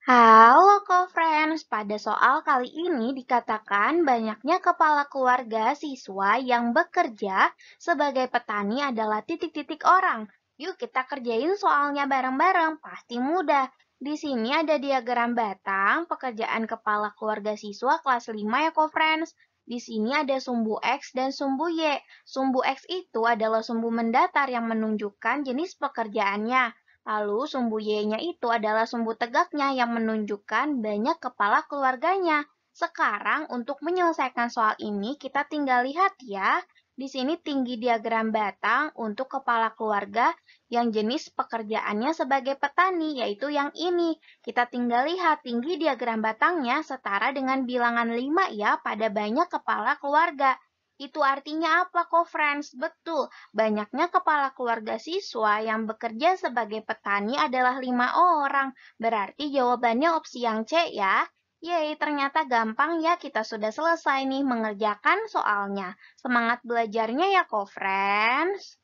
Halo co-friends, pada soal kali ini dikatakan banyaknya kepala keluarga siswa yang bekerja sebagai petani adalah titik-titik orang. Yuk kita kerjain soalnya bareng-bareng, pasti mudah. Di sini ada diagram batang pekerjaan kepala keluarga siswa kelas 5 ya co-friends. Di sini ada sumbu X dan sumbu Y. Sumbu X itu adalah sumbu mendatar yang menunjukkan jenis pekerjaannya. Lalu sumbu Y-nya itu adalah sumbu tegaknya yang menunjukkan banyak kepala keluarganya. Sekarang untuk menyelesaikan soal ini kita tinggal lihat ya. Di sini tinggi diagram batang untuk kepala keluarga yang jenis pekerjaannya sebagai petani, yaitu yang ini. Kita tinggal lihat tinggi diagram batangnya setara dengan bilangan 5 ya pada banyak kepala keluarga. Itu artinya apa kok friends? Betul, banyaknya kepala keluarga siswa yang bekerja sebagai petani adalah lima orang. Berarti jawabannya opsi yang C ya. Yeay, ternyata gampang ya kita sudah selesai nih mengerjakan soalnya. Semangat belajarnya ya kok friends.